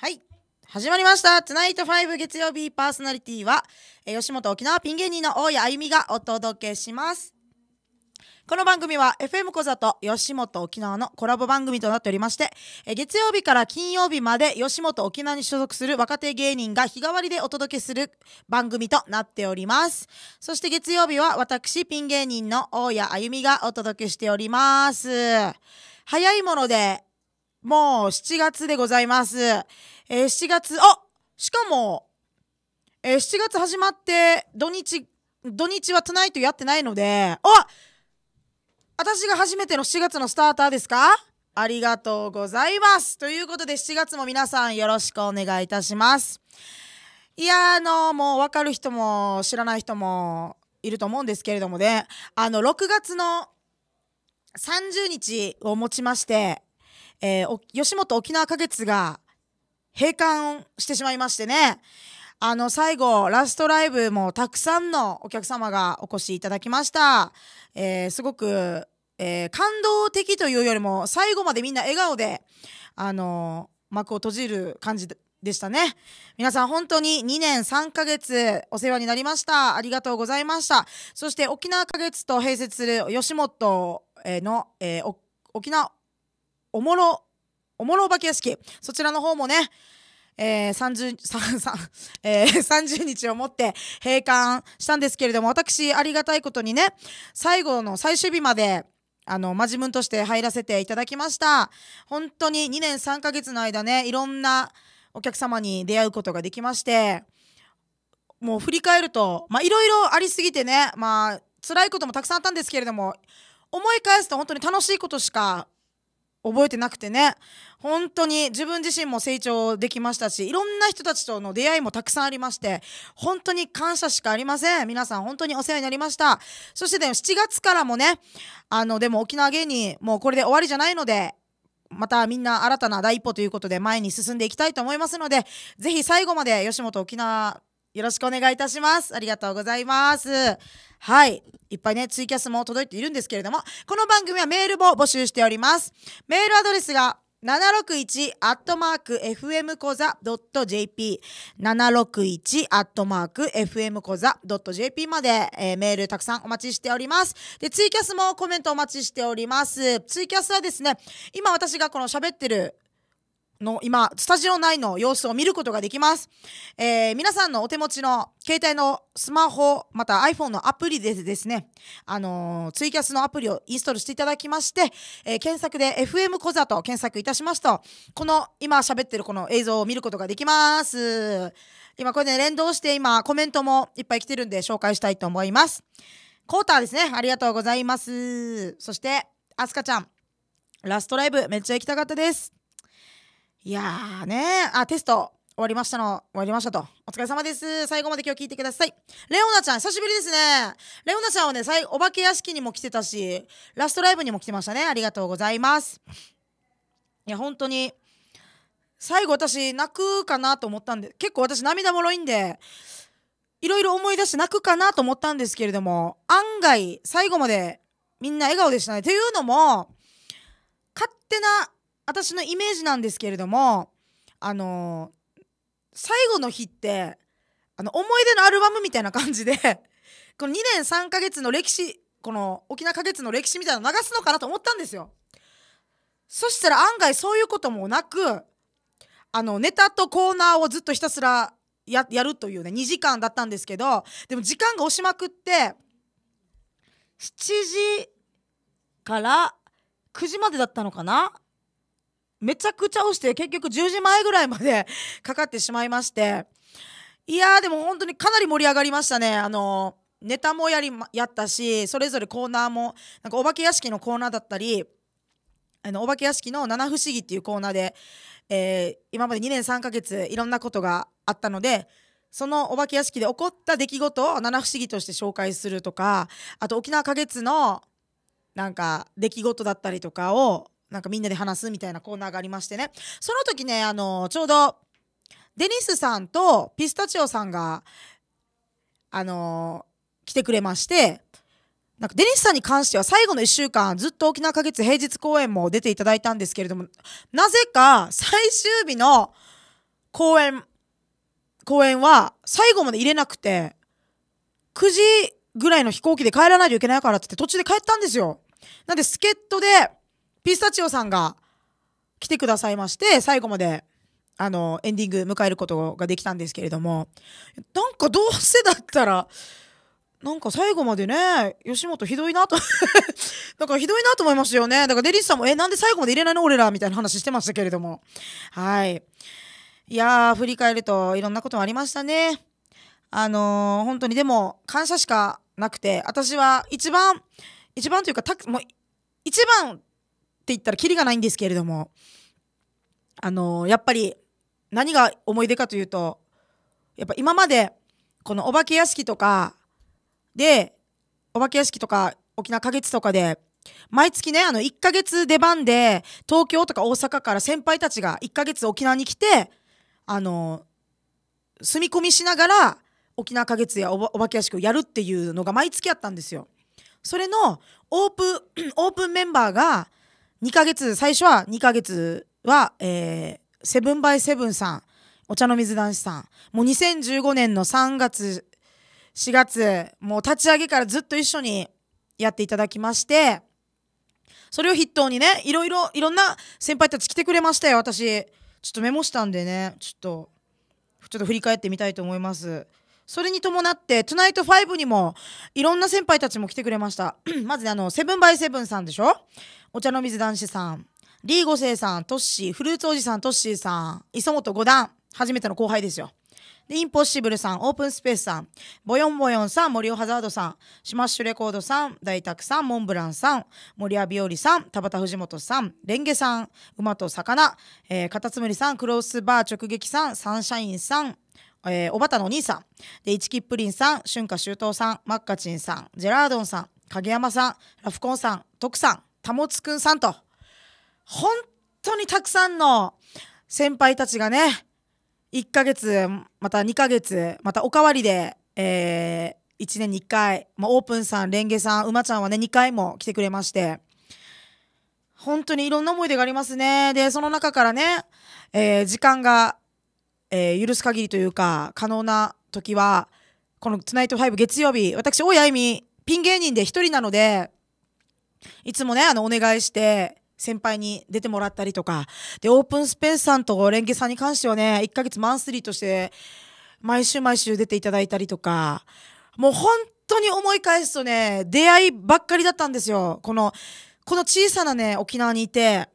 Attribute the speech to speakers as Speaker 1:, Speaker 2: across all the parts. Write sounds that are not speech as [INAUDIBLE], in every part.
Speaker 1: はい。始まりました。ツナイト5月曜日パーソナリティは、えー、吉本沖縄ピン芸人の大谷あゆみがお届けします。この番組は FM 小座と吉本沖縄のコラボ番組となっておりまして、え月曜日から金曜日まで吉本沖縄に所属する若手芸人が日替わりでお届けする番組となっております。そして月曜日は私ピン芸人の大谷あゆみがお届けしております。早いもので、もう7月でございます。えー、7月、あしかも、えー、7月始まって、土日、土日はトゥナイトやってないので、あ私が初めての7月のスターターですかありがとうございます。ということで7月も皆さんよろしくお願いいたします。いやあの、もうわかる人も知らない人もいると思うんですけれどもね、あの、6月の30日をもちまして、えー、吉本沖縄花月が閉館してしまいましてね、あの、最後、ラストライブもたくさんのお客様がお越しいただきました。えー、すごく、えー、感動的というよりも、最後までみんな笑顔で、あのー、幕を閉じる感じでしたね。皆さん本当に2年3ヶ月お世話になりました。ありがとうございました。そして沖縄花月と併設する吉本の、えー、沖縄おもろ、おもろお化け屋敷。そちらの方もね、えー、30, 3えー、30日をもって閉館したんですけれども、私、ありがたいことにね、最後の最終日まで、あの、真面目として入らせていただきました。本当に2年3ヶ月の間ね、いろんなお客様に出会うことができまして、もう振り返ると、まあ、いろいろありすぎてね、まあ、辛いこともたくさんあったんですけれども、思い返すと本当に楽しいことしか覚えてなくてね本当に自分自身も成長できましたしいろんな人たちとの出会いもたくさんありまして本当に感謝しかありません皆さん本当にお世話になりましたそしてね7月からもねあのでも沖縄芸人もうこれで終わりじゃないのでまたみんな新たな第一歩ということで前に進んでいきたいと思いますのでぜひ最後まで吉本沖縄よろしくお願いいたしますありがとうございますはいいっぱいね、ツイキャスも届いているんですけれども、この番組はメールも募集しております。メールアドレスが、761アットマーク FM コザ .jp 761アットマーク FM コザ .jp まで、えー、メールたくさんお待ちしております。で、ツイキャスもコメントお待ちしております。ツイキャスはですね、今私がこの喋ってるの今、スタジオ内の様子を見ることができます。えー、皆さんのお手持ちの携帯のスマホ、また iPhone のアプリでですね、あのー、ツイキャスのアプリをインストールしていただきまして、えー、検索で FM 小座と検索いたしますと、この今喋ってるこの映像を見ることができます。今これね、連動して今コメントもいっぱい来てるんで紹介したいと思います。コーターですね、ありがとうございます。そして、あすかちゃん、ラストライブめっちゃ行きたかったです。いやーねあ、テスト。終わりましたの、終わりましたと。お疲れ様です。最後まで今日聞いてください。レオナちゃん、久しぶりですね。レオナちゃんはね、最お化け屋敷にも来てたし、ラストライブにも来てましたね。ありがとうございます。いや、本当に、最後私、泣くかなと思ったんで、結構私涙もろいんで、いろいろ思い出して泣くかなと思ったんですけれども、案外、最後までみんな笑顔でしたね。というのも、勝手な私のイメージなんですけれどもあのー、最後の日ってあの思い出のアルバムみたいな感じで [LAUGHS] この2年3ヶ月の歴史この沖縄か月の歴史みたいなの流すのかなと思ったんですよそしたら案外そういうこともなくあのネタとコーナーをずっとひたすらやるというね2時間だったんですけどでも時間が押しまくって7時から9時までだったのかなめちゃくちゃ押して、結局10時前ぐらいまで [LAUGHS] かかってしまいまして。いやー、でも本当にかなり盛り上がりましたね。あのネタもやり、やったし、それぞれコーナーも、なんかお化け屋敷のコーナーだったり、あの、お化け屋敷の七不思議っていうコーナーで、えー、今まで2年3ヶ月いろんなことがあったので、そのお化け屋敷で起こった出来事を七不思議として紹介するとか、あと沖縄花月のなんか出来事だったりとかをなんかみんなで話すみたいなコーナーがありましてね。その時ね、あの、ちょうど、デニスさんとピスタチオさんが、あの、来てくれまして、なんかデニスさんに関しては最後の1週間ずっと沖縄か月平日公演も出ていただいたんですけれども、なぜか最終日の公演、公演は最後まで入れなくて、9時ぐらいの飛行機で帰らないといけないからって言って途中で帰ったんですよ。なんで助っ人で、ピスタチオさんが来てくださいまして、最後まで、あの、エンディング迎えることができたんですけれども、なんかどうせだったら、なんか最後までね、吉本ひどいなとだ [LAUGHS] からひどいなと思いますよね。だからデリスさんも、え、なんで最後まで入れないの俺らみたいな話してましたけれども。はい。いやー、振り返るといろんなこともありましたね。あのー、本当にでも感謝しかなくて、私は一番、一番というか、たもう一番言ったらキリがないんですけれども、あのやっぱり何が思い出かというと、やっぱ今までこのお化け屋敷とかで、お化け屋敷とか沖縄花月とかで、毎月ね、あの、1ヶ月出番で、東京とか大阪から先輩たちが1ヶ月沖縄に来て、あの住み込みしながら、沖縄花月やお化け屋敷をやるっていうのが毎月あったんですよ。それのオープン、オープンメンバーが、2ヶ月、最初は2ヶ月は、えー、セブンバイセブンさん、お茶の水男子さん、もう2015年の3月、4月、もう立ち上げからずっと一緒にやっていただきまして、それを筆頭にね、いろいろ、いろんな先輩たち来てくれましたよ、私。ちょっとメモしたんでね、ちょっと、ちょっと振り返ってみたいと思います。それに伴って、トゥナイトブにも、いろんな先輩たちも来てくれました。[CLEARS THROAT] まずね、あの、セブンバイセブンさんでしょお茶の水男子さん、リーゴセイさん、トッシー、フルーツおじさん、トッシーさん、磯本五段、初めての後輩ですよ。で、インポッシブルさん、オープンスペースさん、ボヨンボヨンさん、森尾ハザードさん、スマッシュレコードさん、大沢さん、モンブランさん、森谷日和さん、田畑藤本さん、レンゲさん、馬と魚、えカタツムリさん、クロスバー直撃さん、サンシャインさん、えー、おばたのお兄さん、で、一キップリンさん、春夏秋冬さん、マッカチンさん、ジェラードンさん、影山さん、ラフコンさん、徳さん、たもつくんさんと、本当にたくさんの先輩たちがね、1ヶ月、また2ヶ月、またおかわりで、えー、1年に1回、まあ、オープンさん、レンゲさん、うまちゃんはね、2回も来てくれまして、本当にいろんな思い出がありますね。で、その中からね、えー、時間が、えー、許す限りというか、可能な時は、このツナイト5月曜日、私、大谷愛美、ピン芸人で一人なので、いつもね、あの、お願いして、先輩に出てもらったりとか、で、オープンスペースさんと連携さんに関してはね、1ヶ月マンスリーとして、毎週毎週出ていただいたりとか、もう本当に思い返すとね、出会いばっかりだったんですよ。この、この小さなね、沖縄にいて、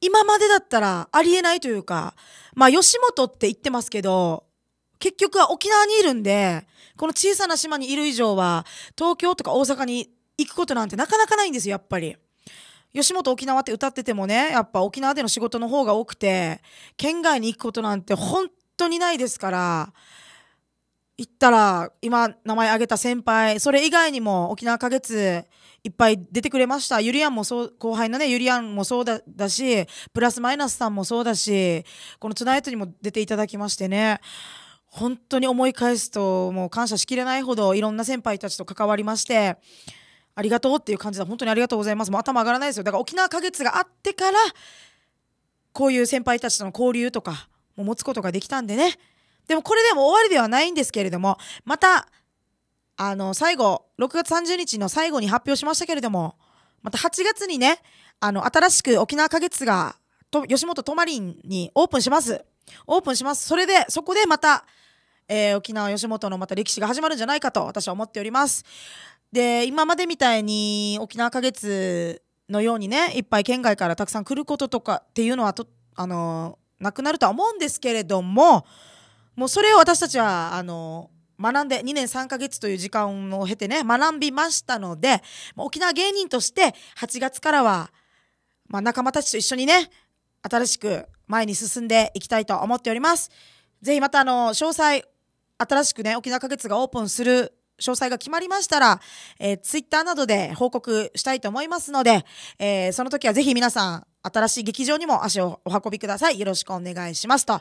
Speaker 1: 今までだったらありえないというか、まあ吉本って言ってますけど、結局は沖縄にいるんで、この小さな島にいる以上は、東京とか大阪に行くことなんてなかなかないんですよ、やっぱり。吉本沖縄って歌っててもね、やっぱ沖縄での仕事の方が多くて、県外に行くことなんて本当にないですから、行ったら、今名前挙げた先輩、それ以外にも沖縄花月いっぱい出てくれました。ゆりやんもそう、後輩のね、ゆりやんもそうだだし、プラスマイナスさんもそうだし、このトゥナイトにも出ていただきましてね、本当に思い返すと、もう感謝しきれないほどいろんな先輩たちと関わりまして、ありがとうっていう感じで本当にありがとうございますもう頭上がらないですよだから沖縄花月があってからこういう先輩たちとの交流とかも持つことができたんでねでもこれでも終わりではないんですけれどもまたあの最後6月30日の最後に発表しましたけれどもまた8月にねあの新しく沖縄花月がと吉本泊まりんにオープンしますオープンしますそれでそこでまたえー、沖縄吉本のまた歴史が始まるんじゃないかと私は思っております。で、今までみたいに沖縄花月のようにね、いっぱい県外からたくさん来ることとかっていうのはと、あの、なくなるとは思うんですけれども、もうそれを私たちは、あの、学んで、2年3ヶ月という時間を経てね、学びましたので、沖縄芸人として、8月からは、まあ、仲間たちと一緒にね、新しく前に進んでいきたいと思っております。ぜひまた、あの、詳細、新しくね、沖縄花月がオープンする詳細が決まりましたら、えー、ツイッターなどで報告したいと思いますので、えー、その時はぜひ皆さん、新しい劇場にも足をお運びください。よろしくお願いしますと。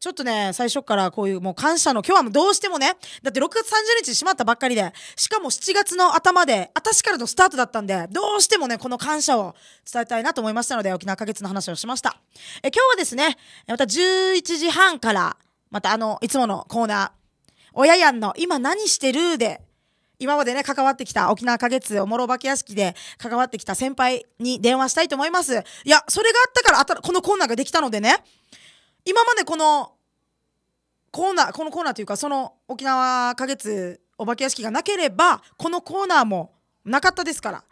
Speaker 1: ちょっとね、最初からこういうもう感謝の、今日はもうどうしてもね、だって6月30日閉まったばっかりで、しかも7月の頭で、私からのスタートだったんで、どうしてもね、この感謝を伝えたいなと思いましたので、沖縄か月の話をしました。え今日はですね、また11時半から、またあの、いつものコーナー、親やんの、今何してるで、今までね、関わってきた、沖縄花月、おもろお化け屋敷で関わってきた先輩に電話したいと思います。いや、それがあったから、このコーナーができたのでね、今までこの、コーナー、このコーナーというか、その沖縄花月、お化け屋敷がなければ、このコーナーもなかったですから。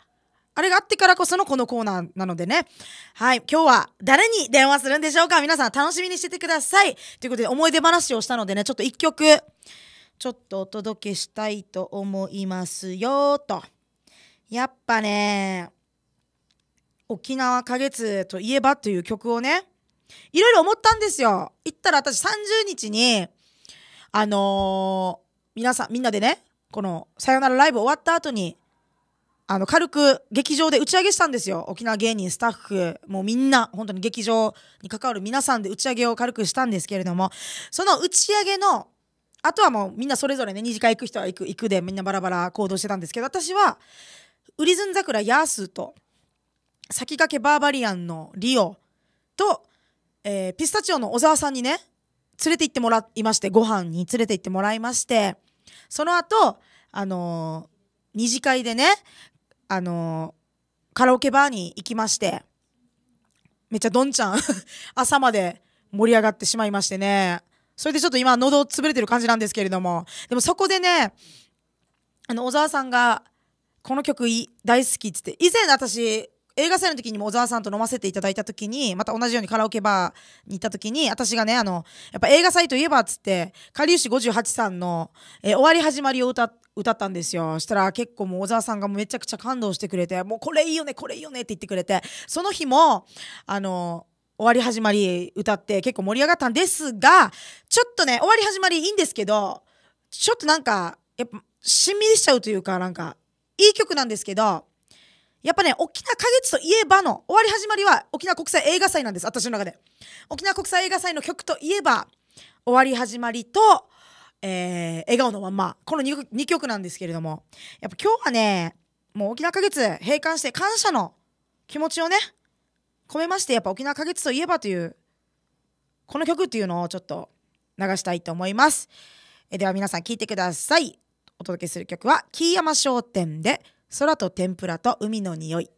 Speaker 1: あれがあってからこそのこのコーナーなのでね。はい。今日は誰に電話するんでしょうか皆さん楽しみにしててください。ということで思い出話をしたのでね、ちょっと一曲ちょっとお届けしたいと思いますよとやっぱね沖縄花月といえばという曲をねいろいろ思ったんですよ行ったら私30日にあのー、皆さんみんなでねこの「さよならライブ」終わった後にあの軽く劇場で打ち上げしたんですよ沖縄芸人スタッフもうみんな本当に劇場に関わる皆さんで打ち上げを軽くしたんですけれどもその打ち上げのあとはもうみんなそれぞれね、二次会行く人は行く、行くでみんなバラバラ行動してたんですけど、私は、ウリズン桜ヤースと、先駆けバーバリアンのリオと、えー、ピスタチオの小沢さんにね、連れて行ってもらいまして、ご飯に連れて行ってもらいまして、その後、あのー、二次会でね、あのー、カラオケバーに行きまして、めっちゃどんちゃん [LAUGHS] 朝まで盛り上がってしまいましてね、それでちょっと今喉潰れてる感じなんですけれども、でもそこでね、あの、小沢さんが、この曲大好きって言って、以前私、映画祭の時にも小沢さんと飲ませていただいた時に、また同じようにカラオケバーに行った時に、私がね、あの、やっぱ映画祭といえばっつって、かりゆし58さんの、えー、終わり始まりを歌歌ったんですよ。したら結構もう小沢さんがめちゃくちゃ感動してくれて、もうこれいいよね、これいいよねって言ってくれて、その日も、あの、終わり始まり歌って結構盛り上がったんですが、ちょっとね、終わり始まりいいんですけど、ちょっとなんか、やっぱ、しんみりしちゃうというか、なんか、いい曲なんですけど、やっぱね、沖縄花月といえばの、終わり始まりは沖縄国際映画祭なんです、私の中で。沖縄国際映画祭の曲といえば、終わり始まりと、えー、笑顔のまんま、この 2, 2曲なんですけれども、やっぱ今日はね、もう沖縄花月閉館して感謝の気持ちをね、込めましてやっぱ沖縄花月といえばというこの曲っていうのをちょっと流したいと思いますえでは皆さん聴いてくださいお届けする曲は「木山商店」で「空と天ぷらと海の匂い」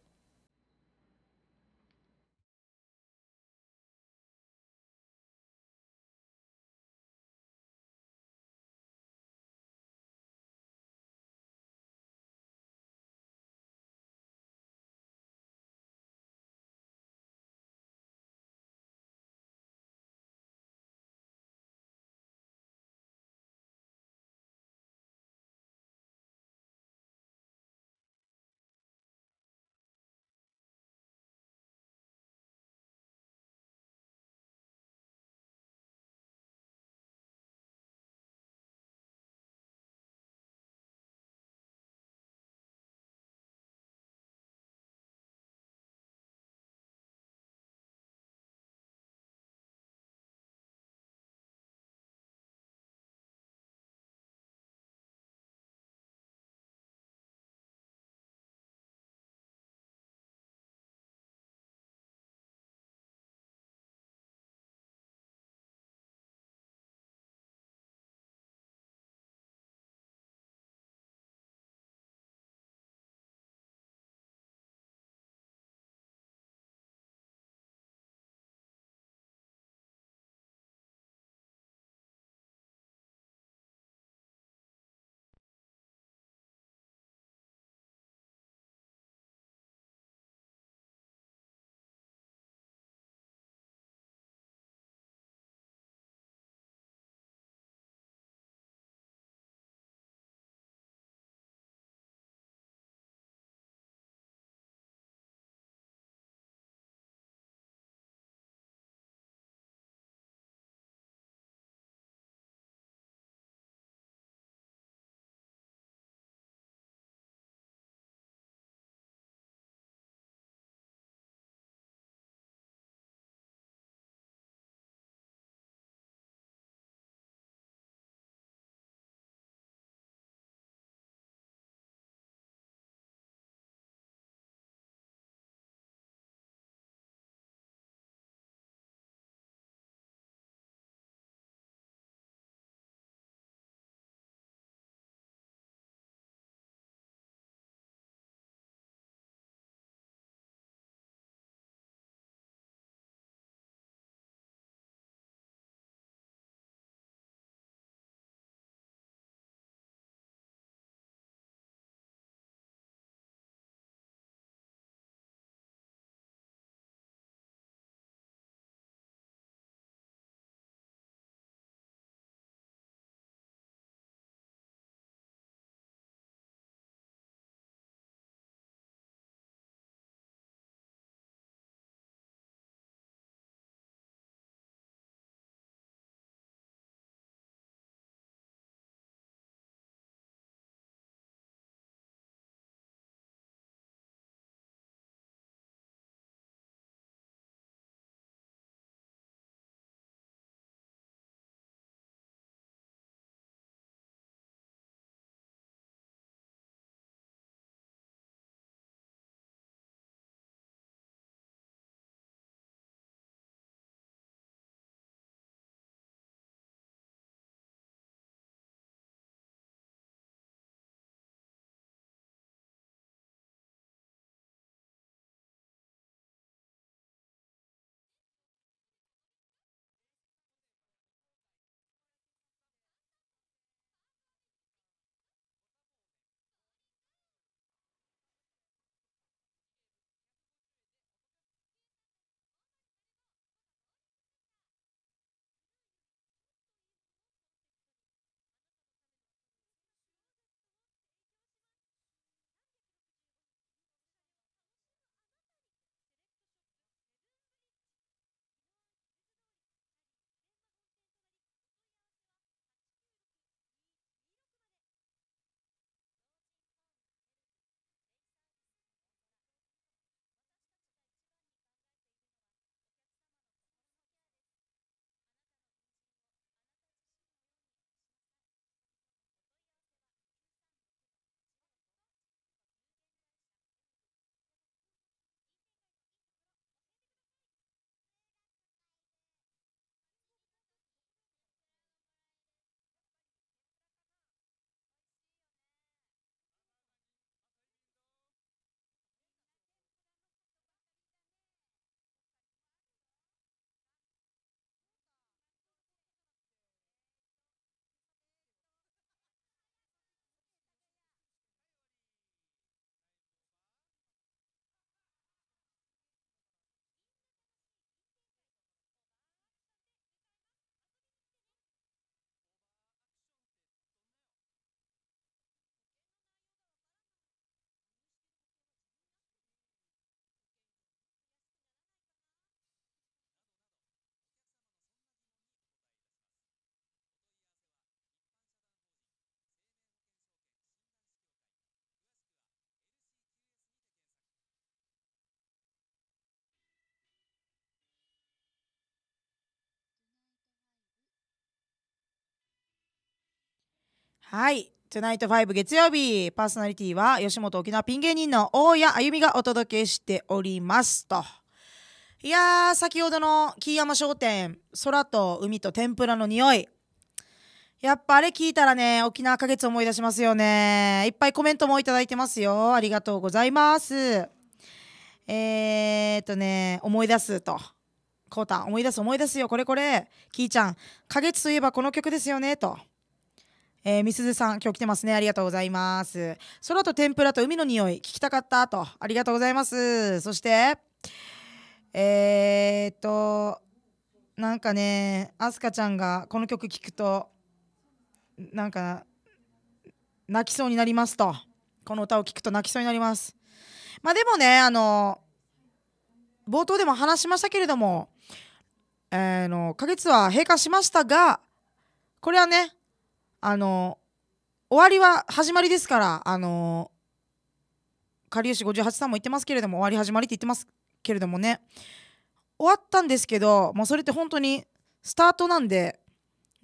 Speaker 1: はい。トゥナイト5月曜日、パーソナリティは吉本沖縄ピン芸人の大谷あゆみがお届けしておりますと。いやー、先ほどの木山商店、空と海と天ぷらの匂い。やっぱあれ聞いたらね、沖縄花月思い出しますよね。いっぱいコメントもいただいてますよ。ありがとうございます。えーっとね、思い出すと。こうた思い出す思い出すよ、これこれ。きーちゃん、花月といえばこの曲ですよね、と。えー、みすずさん、今日来てますね。ありがとうございます。空と天ぷらと海の匂い、聞きたかったと。ありがとうございます。そして、えー、っと、なんかね、あすかちゃんがこの曲聴くと、なんか、泣きそうになりますと。この歌を聴くと泣きそうになります。まあでもね、あの、冒頭でも話しましたけれども、えー、の、花月は閉館しましたが、これはね、あの終わりは始まりですからあのかりゆし58さんも言ってますけれども終わり始まりって言ってますけれどもね終わったんですけどもうそれって本当にスタートなんで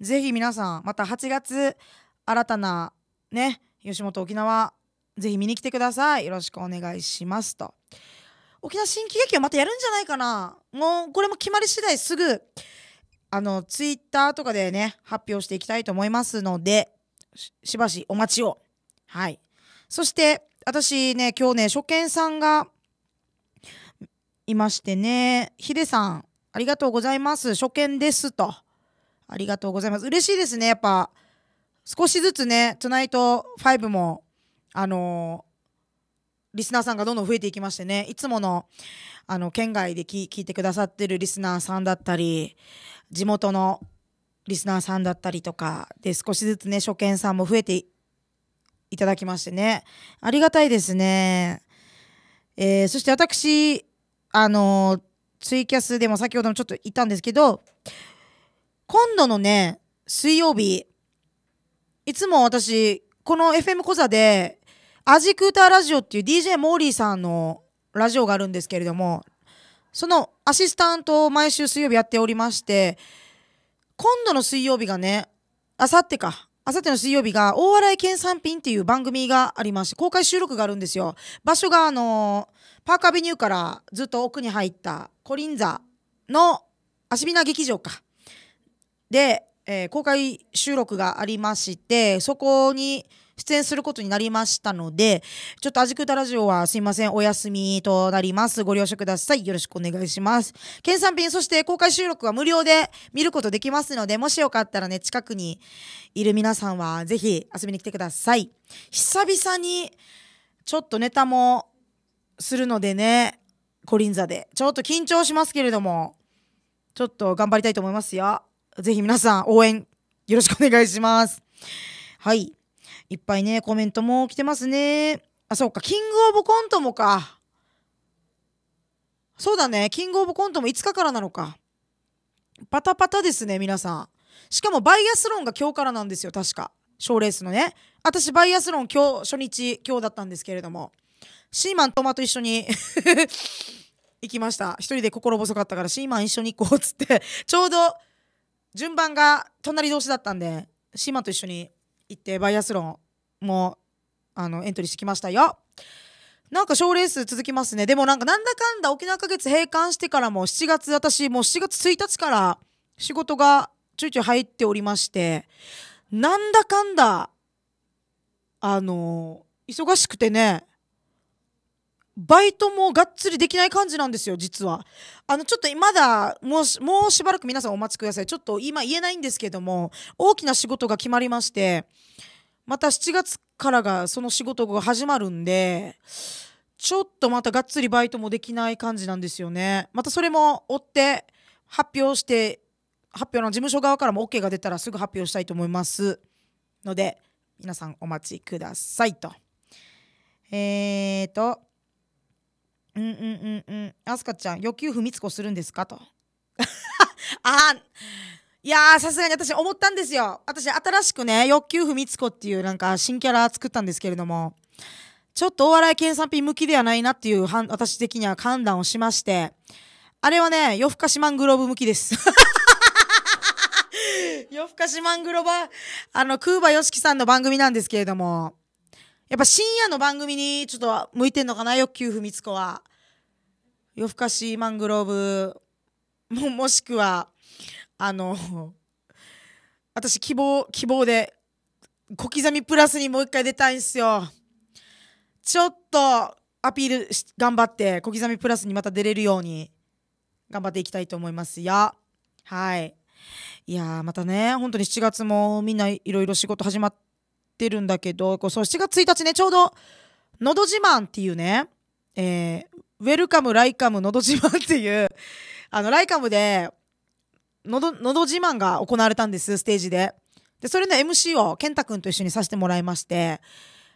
Speaker 1: ぜひ皆さんまた8月新たなね吉本沖縄ぜひ見に来てくださいよろしくお願いしますと沖縄新喜劇はまたやるんじゃないかなもうこれも決まり次第すぐあの、ツイッターとかでね、発表していきたいと思いますので、ししばしお待ちを。はい。そして、私ね、今日ね、初見さんがいましてね、ヒデさん、ありがとうございます。初見ですと。ありがとうございます。嬉しいですね。やっぱ、少しずつね、トナイト5も、あのリスナーさんがどんどん増えていきましてね、いつもの、あの、県外で聞いてくださってるリスナーさんだったり、地元のリスナーさんだったりとか、で、少しずつね、初見さんも増えていただきましてね、ありがたいですね。えー、そして私、あのツイキャスでも先ほどもちょっと言ったんですけど、今度のね、水曜日、いつも私、この FM 小座でアジクーターラジオっていう DJ モーリーさんのラジオがあるんですけれども、そのアシスタントを毎週水曜日やっておりまして、今度の水曜日がね、あさってか、あさっての水曜日が大洗県産品っていう番組がありまして、公開収録があるんですよ。場所があの、パークアベニューからずっと奥に入ったコリンザの足びな劇場か。で、えー、公開収録がありまして、そこに、出演することになりましたので、ちょっとアジクタラジオはすいません、お休みとなります。ご了承ください。よろしくお願いします。県産品、そして公開収録は無料で見ることできますので、もしよかったらね、近くにいる皆さんはぜひ遊びに来てください。久々に、ちょっとネタもするのでね、コリン座で。ちょっと緊張しますけれども、ちょっと頑張りたいと思いますよ。ぜひ皆さん応援よろしくお願いします。はい。いっぱいね、コメントも来てますね。あ、そうか、キングオブコントもか。そうだね、キングオブコントも5日からなのか。パタパタですね、皆さん。しかもバイアスロンが今日からなんですよ、確か。賞レースのね。私、バイアスロン今日、初日、今日だったんですけれども。シーマントマと一緒に [LAUGHS] 行きました。一人で心細かったから、シーマン一緒に行こうっつってちょうど順番が隣同士だったんで、シーマンと一緒に行ってバイアスロンもあのエントリーしてきましたよ。なんか賞レース続きますね。でもなんかなんだかんだ沖縄か月閉館してからも7月、私もう7月1日から仕事がちょいちょい入っておりまして、なんだかんだ、あの忙しくてね、バイトもがっつりできない感じなんですよ、実は。あの、ちょっとまだ、もう、もうしばらく皆さんお待ちください。ちょっと今言えないんですけども、大きな仕事が決まりまして、また7月からがその仕事が始まるんで、ちょっとまたがっつりバイトもできない感じなんですよね。またそれも追って発表して、発表の事務所側からも OK が出たらすぐ発表したいと思います。ので、皆さんお待ちくださいと。えーと、うんうんうんうんあすかちゃん欲求不つ子するんですかと [LAUGHS] あいやさすがに私思ったんですよ私新しくね欲求不つ子っていうなんか新キャラ作ったんですけれどもちょっとお笑い研算品向きではないなっていう私的には判断をしましてあれはね夜更かしマングローブ向きです [LAUGHS] 夜更かしマングロバあのクーバヨシキさんの番組なんですけれどもやっぱ深夜の番組にちょっと向いてんのかな、よ。求不光子は。夜更かしマングローブ、も、もしくは、あの、私希望、希望で、小刻みプラスにもう一回出たいんすよ。ちょっと、アピールし、頑張って、小刻みプラスにまた出れるように、頑張っていきたいと思いますよ。はい。いやまたね、本当に7月もみんないろいろ仕事始まって、ってるんだけど、こうそ7月1日ね、ちょうど、のど自慢っていうね、えー、ウェルカム、ライカム、のど自慢っていう、あの、ライカムで、のど、のど自慢が行われたんです、ステージで。で、それの MC を健太くんと一緒にさせてもらいまして、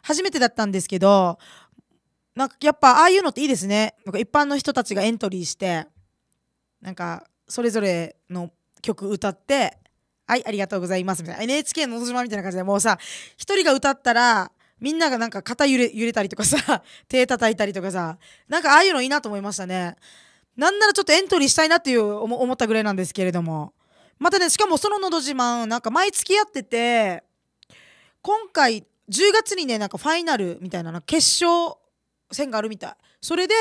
Speaker 1: 初めてだったんですけど、なんかやっぱああいうのっていいですね。なんか一般の人たちがエントリーして、なんかそれぞれの曲歌って、はい、ありがとうございます。みたいな。NHK のど自慢みたいな感じで、もうさ、一人が歌ったら、みんながなんか肩揺れ、揺れたりとかさ、[LAUGHS] 手叩いたりとかさ、なんかああいうのいいなと思いましたね。なんならちょっとエントリーしたいなっていう思ったぐらいなんですけれども。またね、しかもそののど自慢、なんか毎月やってて、今回、10月にね、なんかファイナルみたいな、決勝戦があるみたい。それで、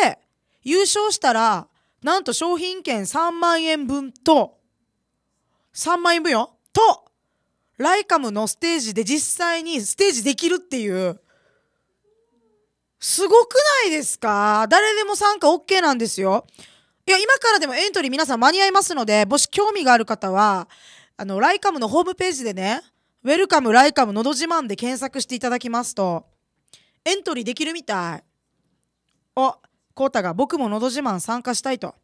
Speaker 1: 優勝したら、なんと商品券3万円分と、3万円分よとライカムのステージで実際にステージできるっていう。すごくないですか誰でも参加 OK なんですよ。いや、今からでもエントリー皆さん間に合いますので、もし興味がある方は、あの、ライカムのホームページでね、ウェルカムライカムのど自慢で検索していただきますと、エントリーできるみたい。お、コータが僕ものど自慢参加したいと。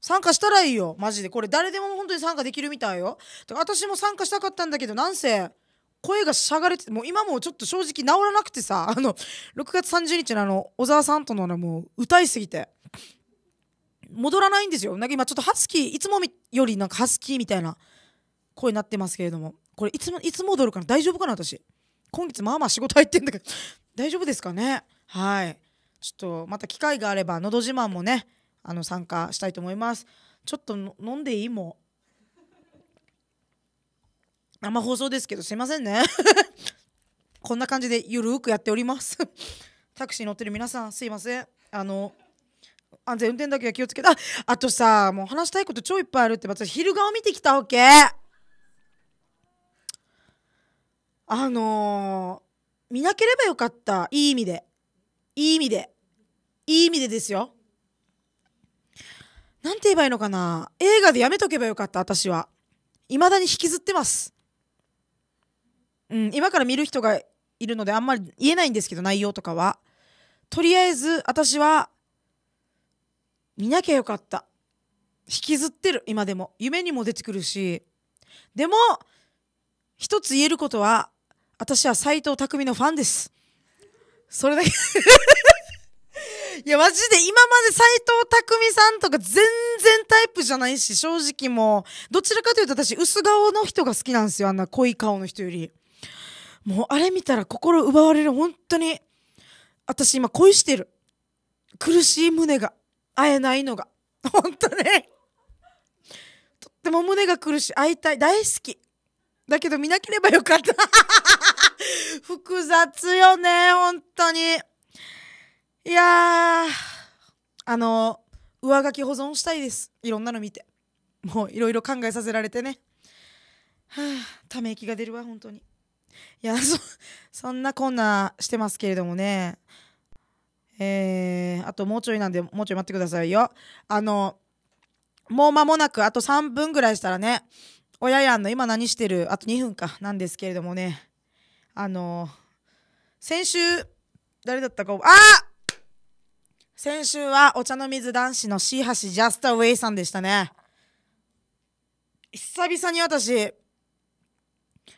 Speaker 1: 参加したらいいよマジでこれ誰でも本当に参加できるみたいよ私も参加したかったんだけどなんせ声がしゃがれてもう今もちょっと正直治らなくてさ [LAUGHS] あの6月30日のあの小沢さんとのもう歌いすぎて戻らないんですよなんか今ちょっとハスキーいつもよりなんかハスキーみたいな声になってますけれどもこれいつもいつ戻るかな大丈夫かな私今月まあまあ仕事入ってんだけど大丈夫ですかねはいちょっとまた機会があれば「のど自慢」もねあの参加したいと思いますちょっと飲んでいいも生放送ですけどすいませんね [LAUGHS] こんな感じでゆるーくやっております [LAUGHS] タクシー乗ってる皆さんすいませんあの安全運転だけは気をつけたあとさもう話したいこと超いっぱいあるって私昼顔見てきたわけあのー、見なければよかったいい意味でいい意味でいい意味でですよなんて言えばいいのかな映画でやめとけばよかった、私は。未だに引きずってます。うん、今から見る人がいるのであんまり言えないんですけど、内容とかは。とりあえず、私は、見なきゃよかった。引きずってる、今でも。夢にも出てくるし。でも、一つ言えることは、私は斎藤匠のファンです。それだけいや、マジで今まで斎藤匠さんとか全然タイプじゃないし、正直もう、どちらかというと私、薄顔の人が好きなんですよ。あんな濃い顔の人より。もう、あれ見たら心奪われる。本当に。私今恋してる。苦しい胸が。会えないのが。本当ね。とっても胸が苦しい。会いたい。大好き。だけど見なければよかった。[LAUGHS] 複雑よね、本当に。いやあの上書き保存したいですいろんなの見てもういろいろ考えさせられてねはあため息が出るわ本当にいやそそんなこんなしてますけれどもねえー、あともうちょいなんでもうちょい待ってくださいよあのもう間もなくあと3分ぐらいしたらね親やんの今何してるあと2分かなんですけれどもねあの先週誰だったかあっ先週はお茶の水男子の椎橋ジャスタウェイさんでしたね。久々に私、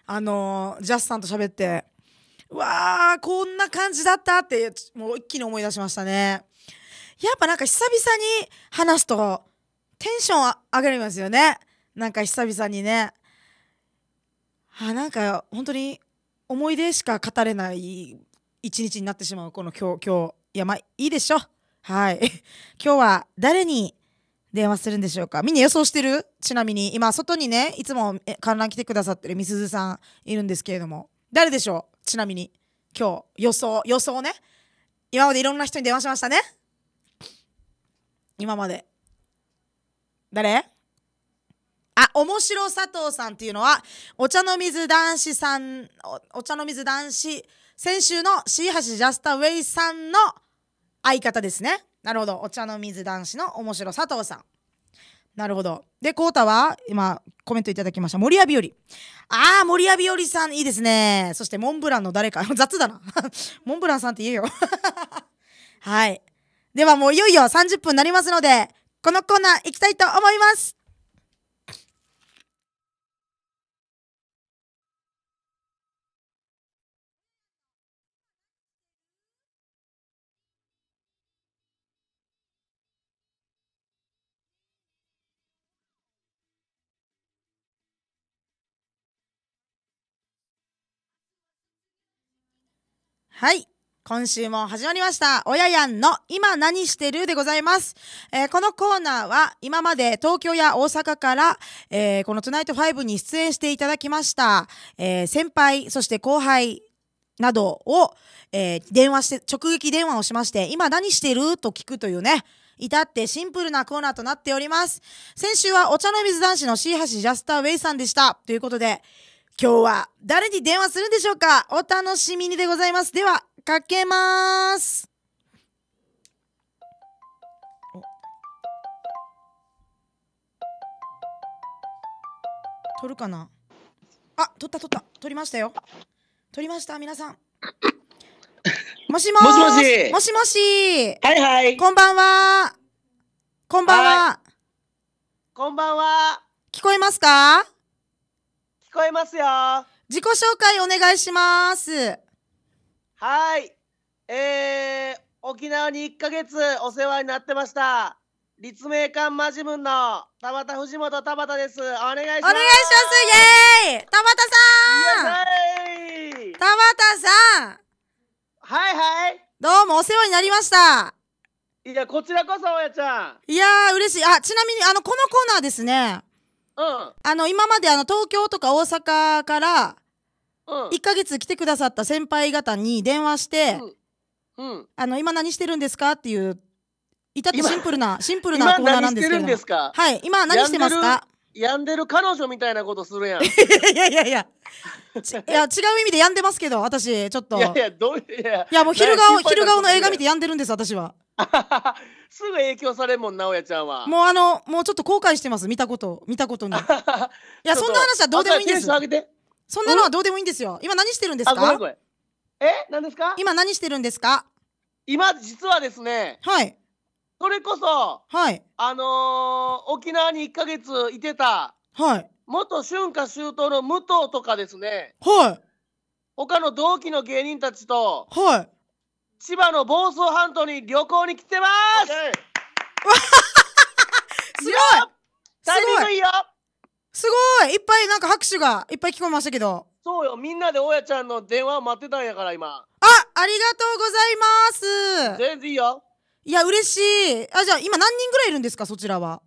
Speaker 1: あのー、ジャスさんと喋って、わー、こんな感じだったって、もう一気に思い出しましたね。やっぱなんか久々に話すと、テンション上がりますよね。なんか久々にね。あ、なんか本当に思い出しか語れない一日になってしまう、この今日、今日。いや、まあいいでしょ。はい。[LAUGHS] 今日は誰に電話するんでしょうかみんな予想してるちなみに。今、外にね、いつも観覧来てくださってるみすずさんいるんですけれども。誰でしょうちなみに。今日、予想、予想ね。今までいろんな人に電話しましたね。今まで。誰あ、面白佐藤さんっていうのは、お茶の水男子さん、お茶の水男子、先週の椎橋ジャスタウェイさんの相方ですね。なるほど。お茶の水男子の面白佐藤さん。なるほど。で、コータは、今、コメントいただきました。森谷日和。ああ、森谷日和さん、いいですね。そして、モンブランの誰か。[LAUGHS] 雑だな。[LAUGHS] モンブランさんって言えよ。[LAUGHS] はい。では、もういよいよ30分になりますので、このコーナー行きたいと思います。はい。今週も始まりました。親やんの今何してるでございます。えー、このコーナーは今まで東京や大阪から、えー、このトゥナイト5に出演していただきました、えー、先輩、そして後輩などを、え電話して、直撃電話をしまして、今何してると聞くというね、至ってシンプルなコーナーとなっております。先週はお茶の水男子の椎橋ジャスターウェイさんでした。ということで、今日は誰に電話するんでしょうかお楽しみにでございます。では、かけます。取るかなあ、取った取った。取りましたよ。取りました、皆さん。もしもし。もしもし。もしはいはい。こんばんは。こんばんは。こんばんは。聞こえますか聞こえますよ。自己紹介お願いします。はい。えー、沖縄に1ヶ月
Speaker 2: お世話になってました。立命館マジムンの田畑藤本田畑で
Speaker 1: す。お願いします。お願いします。イェーイ田畑さん田畑さんはいはい。どうもお世話になりました。いや、こちらこそ、おやちゃん。いやー、嬉しい。あ、ちなみに、あの、このコーナーですね。あの今まであの東京とか大阪から1か月来てくださった先輩方に電話して、あの今何してるんですかっていう至ってシンプルな [LAUGHS] シンプルなコーナーなんですけどはい今何してますか病んでる彼女みたいなことするやん。[LAUGHS] いやいやいや。いや違う意味で病んでますけど私ちょっといやいや
Speaker 2: どういやいやもう昼顔昼顔の映画見て病
Speaker 1: んでるんです私は
Speaker 2: [LAUGHS] すぐ影響されんもんなおやちゃんはもうあ
Speaker 1: のもうちょっと後悔してます見たこと見たことに [LAUGHS] いやそんな話はどうでもいいんですそんなのはどうでもいいんですよ今何してるんですかえ何ですか今何してるんですか今実はですねは
Speaker 2: いそれこそはいあのー、沖縄に1か月いてたはい元春夏秋冬の武藤とかですねはい他の同期の芸人たちとはい千葉の房総半島に旅行に来てま
Speaker 1: すすごいタイミングいいよすごいいっぱいなんか拍手がいっぱい聞こえましたけどそうよみんなで大家ちゃんの電話を待ってたんやから今あありがとうございます全然いいよいや嬉しいあじゃあ今何人ぐらいいるんですかそちらは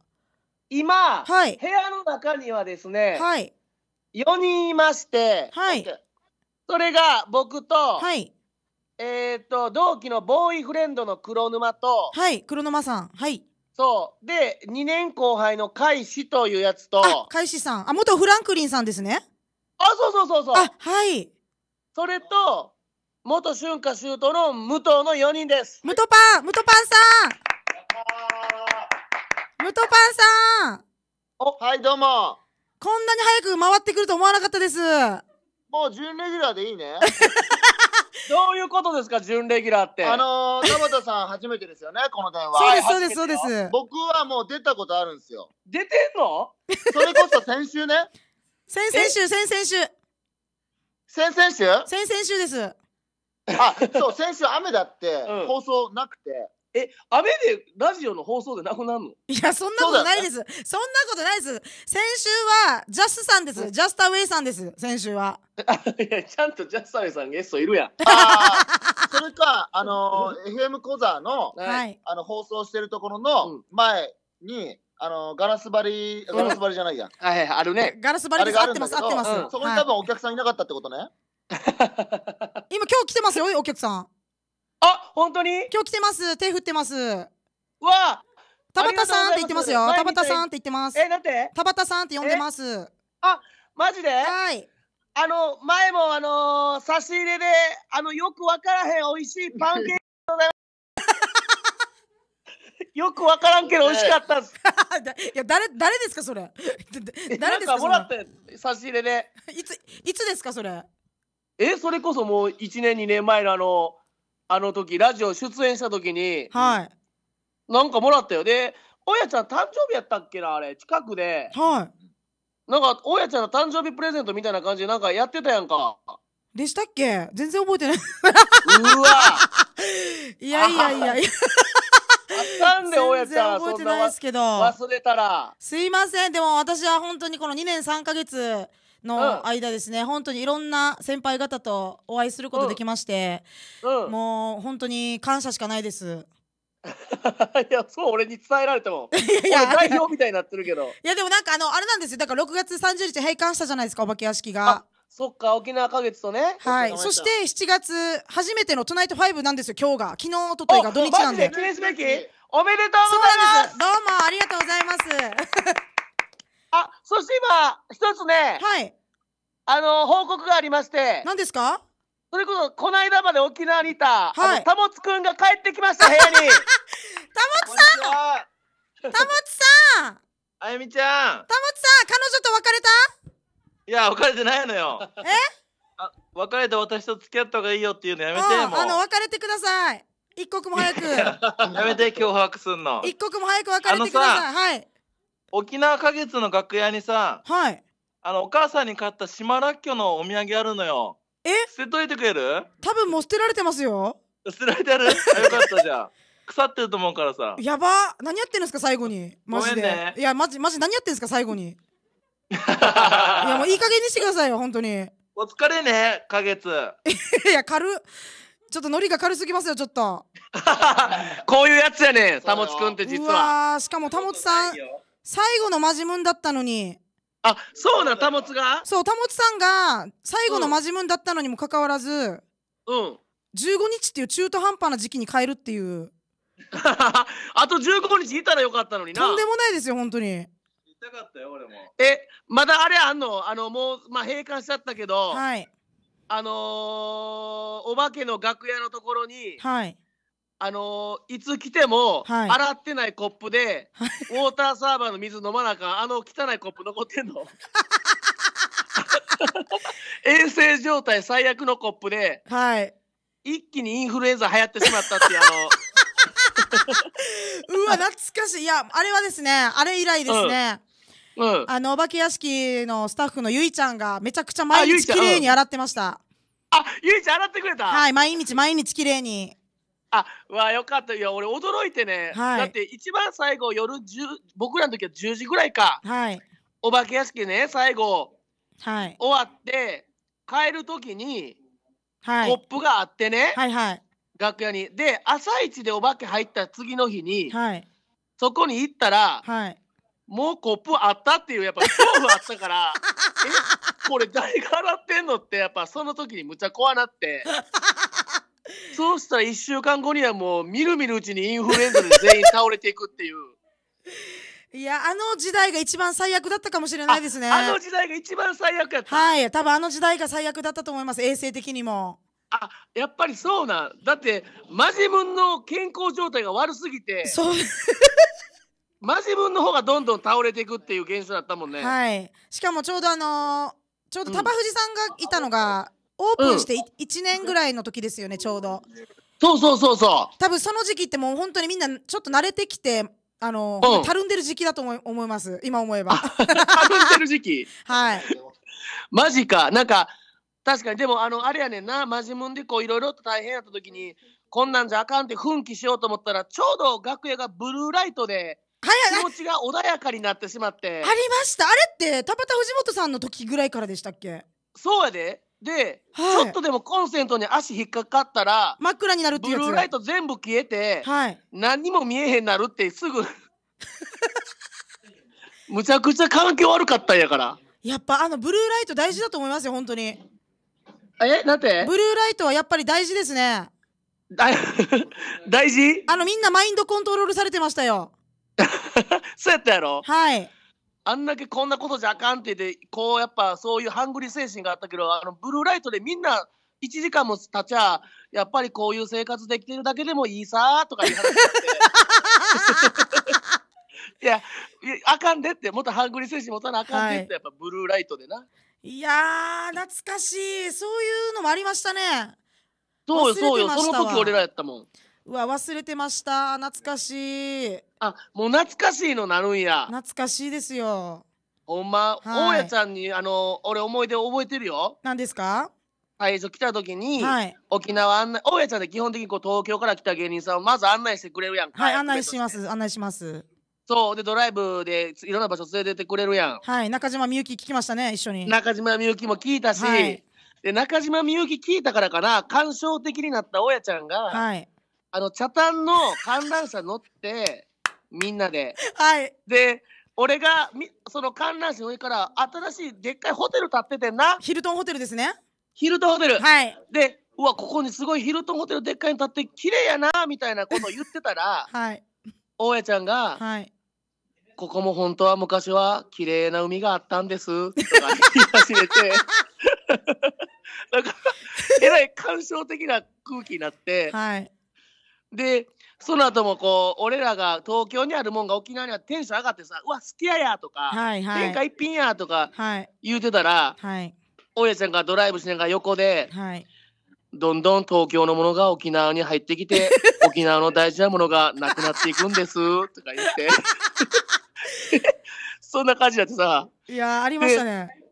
Speaker 1: 今、はい、部屋の中にはですね、はい、4人いまして、はい、それが
Speaker 2: 僕と、はい、えっ、と同期のボーイフレンドの黒沼とは
Speaker 1: い黒沼さんはいそうで2年後輩の海氏というやつと甲海氏さんあ元フランクリンさんですねあそうそうそうそうあはいそれと元春夏秋冬の武藤の4人です武藤パン武藤パンさんムトパンさんおはいどうもこんなに早く回ってくると思わなかったですもう準レギュラーでいいね [LAUGHS]
Speaker 2: どういうことですか、準レギュラーって。あ
Speaker 1: のー、田
Speaker 3: 畑さん初めてですよね、[LAUGHS] この電話。そうです、そうです、そうです。僕はもう出たことあるんですよ。出てんのそれこそ先週ね。先々週、先々週。先々週先々週です。あ、そう、先週雨だって、放送なくて。え、雨
Speaker 2: でラジオの放送でなくなるの
Speaker 1: いや、そんなことないです。そ,、んなことないです。先週は、ジャスさんです。ジャスタウェイさんです。先週は。
Speaker 3: [LAUGHS] いや、ちゃんとジャスタウェイさんゲストいるやん。[LAUGHS] それか、あのー、FM [LAUGHS] 講座の、はい、あの、放送してるところの前に、あのガラス張り、ガラス張りじゃないや。はい、あるね。ガラス張りです。合ってます、合ってます。そこに多分お客さんいなかったってことね。今
Speaker 1: 今日来てますよ、お客さん。あ、本当に今日来てます。手振ってます。わあ田畑さんって言ってますよ。田畑さんって言ってます。え、なんて田畑さんって呼んでます。あ、マジではい。あの、前もあのー、差し入
Speaker 2: れで、あの、よくわからへん美味しいパンケーキよくわからんけど美味しかったっす。[LAUGHS] いや誰誰ですかそれ。誰ですか。[LAUGHS] もらって差し入れで。いついつですかそれ。えそれこそもう一年二年前のあのあの時ラジオ出演した時に、はいなんかもらったよで親ちゃん誕生日やったっけなあれ近くではなんか親ちゃんの誕生日プレゼントみたいな感じでなんかやってたやんかでしたっけ
Speaker 1: 全然覚えてないうわ [LAUGHS] いやいやいやいやあったんで親全ちゃん覚えそてんないですけど忘れたらすいませんでも私は本当にこの2年3か月の間ですね、うん、本当にいろんな先輩方とお会いすることできまして、うんうん、もう本当に感謝しかないです。[LAUGHS] いやそう俺に伝えられても [LAUGHS] いや代表みたいになってるけどいやでもなんかあのあれなんですよだから6月30日閉館したじゃないですかお化け屋敷が
Speaker 2: そっか沖縄か月とねはいそして
Speaker 1: 7月初めての「トナイト5」なんですよ今日が昨日おとといが土日なんで記念すべきおめで
Speaker 2: とうございます
Speaker 1: どうもありがとうございます
Speaker 2: あ、そして今、一つね、はい。あの、報告がありまして。何ですかそれこそ、この間まで沖縄にいた、はい。たもつくんが帰ってきました、[LAUGHS] 部屋に。たもつさ
Speaker 1: んたもつさんあゆみちゃんたもつさん、彼女と別れた
Speaker 2: いや、別れてないのよ。えあ別れて私と付き合った方がいいよっていうのやめてもうあの
Speaker 1: 別れてください一刻も早く [LAUGHS] や
Speaker 2: めて脅迫すんの一
Speaker 1: 刻も早く別れてくださいはい
Speaker 2: 沖縄花月の楽屋にさはいあのお母さんに買った島らっきょのお土産あるのよえ捨てといてくれる
Speaker 1: 多分もう捨てられてますよ捨てら
Speaker 2: れてる [LAUGHS] あよかったじゃん腐ってると思うからさや
Speaker 1: ば何やってるんですか最後にマジで、ね、いやマジマジ何やってんですか最後にいや [LAUGHS] もういい加減にしてくださいよ本当にお疲れね
Speaker 2: 花月 [LAUGHS] い
Speaker 1: や軽ちょっとノリが軽すぎますよちょっと
Speaker 2: こういうやつやねんもちチくんって実は
Speaker 1: しかもたもちさん最後のマジムンだったのにあそうなタモツがそうタモツさんが最後のマジムンだったのにもかかわらず、うん、15日っていう中途半端な時期に変えるっていう [LAUGHS]
Speaker 2: あと15日いたらよかったのになとんでもないですよ
Speaker 1: 本当に痛かったよ俺もえ
Speaker 2: まだあれあんのあのもう、まあ、閉館しちゃったけどはいあのー、お化けの楽屋のところにはいあのーいつ来ても、洗ってないコップで、ウォーターサーバーの水飲まなあかんあの汚いコップ残ってんの衛生状態最悪のコップではい。一気にインフルエンザ流行ってしまったっていうあ
Speaker 1: の [LAUGHS] うわ、懐かしい。いや、あれはですね、あれ以来ですね、うん、あの、お化け屋敷のスタッフのゆいちゃんがめちゃくちゃ毎日綺麗に洗ってました。あ
Speaker 2: ゆいちゃん洗ってくれた、はい、
Speaker 1: 毎日毎日綺麗に。あ
Speaker 2: わよかったいや俺驚いてね、はいだって一番最後夜10僕らの時は10時ぐらいかはいお化け屋敷ね最後はい終わって帰る時にはコップがあってね、はいはい楽屋にで朝一でお化け入った次の日に、はいそこに行ったらはいもうコップあったっていうやっぱ恐怖あったから [LAUGHS] えこれ誰が洗ってんのってやっぱその時にむちゃ怖なってそうしたら1週間後にはもうみるみるうちにインフルエンザで全員倒れていくっていう。
Speaker 1: いや、あの時代が一番最悪だったかもしれないですね。あの時
Speaker 2: 代が一番最悪やっ
Speaker 1: た。はい、多分あの時代が最悪だったと思います、衛生的にも。
Speaker 2: あやっぱりそうなんだってマジムンの健康状態が悪すぎてそうマジムンの方がどんどん倒れていくっていう現象だったもんねはい
Speaker 1: しかもちょうどあのー、ちょうど多摩富士さんがいたのがオープンして、うん、1年ぐらいの時ですよねちょうど
Speaker 2: そうそうそうそ
Speaker 1: う多分その時期ってもう本当にみんなちょっと慣れてきてあの、うん、たるんでる時期だと思い思います今思えばたるんで
Speaker 2: る時期 [LAUGHS] はいマジかなんか
Speaker 1: 確かにでもあの
Speaker 2: あれやねんなマジもんでこういろいろと大変やった時にこんなんじゃあかんって奮起しようと思ったらちょうど楽屋がブルーライトで気持ちが穏やかになってしまってありまし
Speaker 1: たあれって田畑藤本さんの時ぐらいからでしたっけ
Speaker 2: そうやでで、
Speaker 1: はい、ちょっとでもコンセ
Speaker 2: ントに足引っかかったら真っ暗になるっていうやつブルーライト全部消えて、はい、何にも見えへんなるってすぐ [LAUGHS] むちゃくちゃ環境悪かったんや
Speaker 3: から
Speaker 1: やっぱあのブルーライト大事だと思いますよ本当にえなんてブルーライトはやっぱり大事ですね [LAUGHS] 大事あのみんなマインドコントロールされてましたよ [LAUGHS] そうやったやろはいあんだけこんなことじゃあ
Speaker 2: かんって言って、こうやっぱそういうハングリー精神があったけど、あのブルーライトでみんな1時間も経っちゃ、やっぱりこういう生活できてるだけでもいいさーとか言い話して。[LAUGHS] いやあかんでってもっとハングリー精神持たなあかんでって、や
Speaker 1: っぱブルーライトでないや懐かしいそういうのもありましたねそうよそうよその時俺らやったもんうわ忘れてました懐かしいあもう懐かしいのなるんや懐かしいですよほんま、
Speaker 2: はい、大家ちゃんにあの俺思い出覚えてるよ何ですか最初来た時に、はい、沖縄案内大家ちゃんって基本的にこう東京から来た芸人さんをまず案内してくれるやんかはい案内
Speaker 1: します案内します
Speaker 2: そうでドライブでいろんな場所連れててくれるやん
Speaker 1: はい中島みゆき聞きましたね一緒に中
Speaker 2: 島みゆきも聞いたし、はい、で中島みゆき聞いたからかな感傷的になった大家ちゃんが、はい、あの、茶炭の観覧車乗って、みんなで。はい。で、俺がみ、その観覧車の上から、新しいでっかいホテル建っててんな。ヒルトンホテルですね。ヒルトンホテル。はい。で、うわ、ここにすごいヒルトンホテルでっかいの建って、綺麗やな、みたいなことを言ってたら、[LAUGHS] はい。大家ちゃんが、はい。ここも本当は昔は綺麗な海があったんですとか言い始めて [LAUGHS] なんかえらい感傷的な空気になって、はい、で、その後もこう、俺らが東京にあるもんが沖縄にはテンション上がってさ、うわ、好きややとか、はいはい、天下一品やとか言うてたら、はい、大家ちゃんがドライブしながら横で、はい、どんどん東京のものが沖縄に入ってきて、[LAUGHS] 沖縄の大事なものがなくなっていくんですとか言って、[LAUGHS] そんな感じだってさ。
Speaker 1: いやありましたね。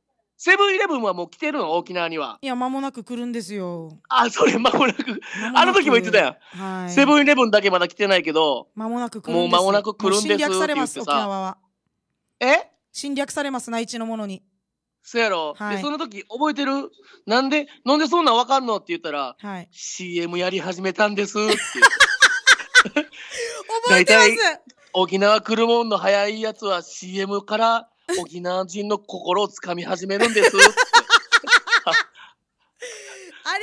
Speaker 2: セブンイレブンはもう来てるの沖縄には。
Speaker 1: いや、間もなく来るんですよ。あ、そ
Speaker 2: れ、間もなく。あの時も言ってたやん。はい。セブンイレブンだけまだ来てないけど。
Speaker 1: 間もなく来るんです。もう間もなく来るんです侵略されます、沖縄は。え侵略されます、内地のものに。そや
Speaker 2: ろ、はい、でその時覚えてるなんでなんでそんなんわかんのって言ったら、はい、CM やり始めたんですって
Speaker 1: [LAUGHS] 覚えてます大体
Speaker 2: 沖縄来るもんの早いやつは CM から沖縄人の心をつかみ始めるんです [LAUGHS]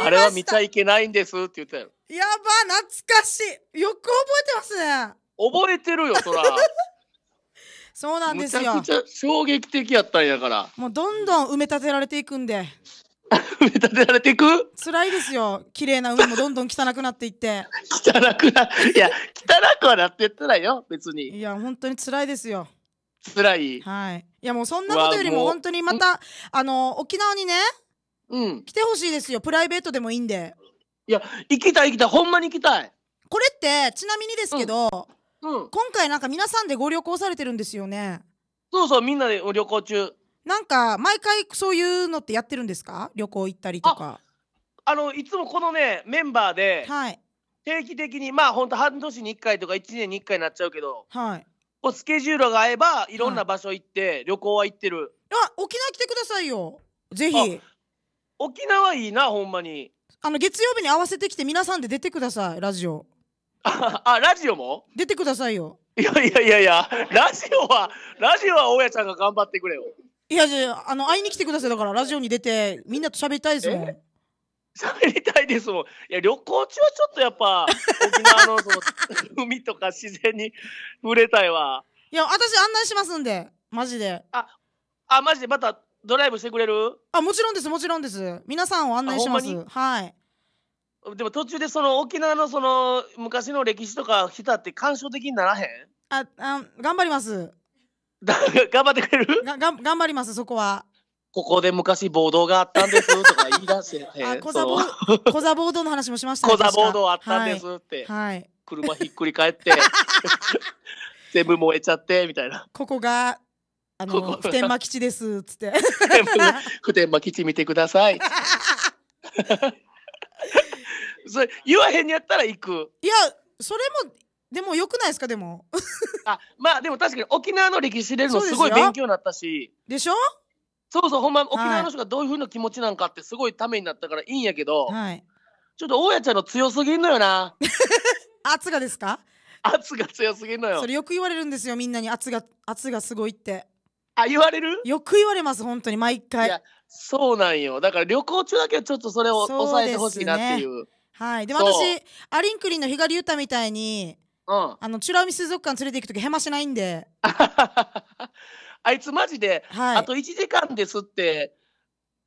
Speaker 2: あれは見ちゃいけないんですって言ったよ
Speaker 1: やば懐かしいよく覚えてますね
Speaker 2: 覚えてるよそら [LAUGHS]
Speaker 1: そうなんですよ
Speaker 2: 衝撃的やったんやから
Speaker 1: もうどんどん埋め立てられていくんで [LAUGHS] 埋め立てられていく辛いですよ綺麗な海もどんどん汚くなっていって汚くないや汚くはなってったらよ別にいや本当に辛いですよ辛い。はい。いやもうそんなことよりも本当にまた、あの、沖縄にね、うん。来てほしいですよ。プライベートでもいいんで。いや、行きたい行きたい。ほんまに行きたい。これって、ちなみにですけど、うん。今回なんか皆さんでご旅行されてるんですよね。そうそう、みんなでお旅行中。なんか、毎回そういうのってやってるんですか旅行行ったりとか。あの、いつも
Speaker 2: このね、メンバーで、はい。定期的に、まあ本当半年に1回とか1年に1回になっちゃうけど、はい。構スケジュールが合えば、いろんな場所行って、旅行は行ってる。あ、
Speaker 1: 沖縄来てくださいよ。ぜひ。沖縄いいな、ほんまに。あの、月曜日に合わせてきて、皆さんで出てください、ラジオ。[LAUGHS] あ、ラジオも出てくださいよ。いやいや
Speaker 2: いやいや、ラジオは、ラジオは大家ちゃんが頑張ってくれよ。
Speaker 1: いや、じゃあ、あの、会いに来てください。だから、ラジオに出て、みんなと喋りたいですもん。喋りたい
Speaker 2: ですもん。いや、旅行中はちょっとやっぱ、沖縄のその海とか自然に触れたいわ。
Speaker 1: いや、私案内しますんで、マジで。あ、あ、マジでまたドライブしてくれるあ、もちろんです、もちろんです。皆さんを案内します。はい。
Speaker 2: でも途中でその沖縄のその昔の歴史とかたって感傷的になら
Speaker 1: へんああ頑張ります [LAUGHS] 頑張ってくれるが頑張りますそこは
Speaker 2: ここで昔暴動があったんですとか言い出してて、[LAUGHS] 小暴
Speaker 1: [LAUGHS] 小座暴動の話もしました、ね、小座暴動あったんですって、はい、はい、
Speaker 2: 車ひっくり返って [LAUGHS] 全部燃えちゃってみたいな。
Speaker 1: ここがあのここ普天間基地ですつって
Speaker 2: 普天間基地見てください。それ言わへんにやったら行く。い
Speaker 1: やそれもでもよくないですかで
Speaker 2: も。あまあでも確かに沖縄の歴史出るのすごい勉強になったし。でしょ？そうそう、ほんま、沖縄の人がどういうふうな気持ちなんかってすごいためになったからいいんやけど、はい、ちょっと大家ちゃんの強すぎんのよな。
Speaker 1: [LAUGHS] 圧がですか圧が強すぎんのよ。それよく言われるんですよ、みんなに圧が、圧がすごいって。あ、言われるよく言われます、本当に、毎回。
Speaker 2: そうなんよ。だから旅行中だけはちょっとそれを抑えてほしいなっていう。うね、
Speaker 1: はい。でも私、アリンクリンの日帰り歌みたいに、うん、あの、美ら海水族館連れて行く時、ヘマしないんで。[LAUGHS]
Speaker 2: あいつマジで、はい、あと1時間ですって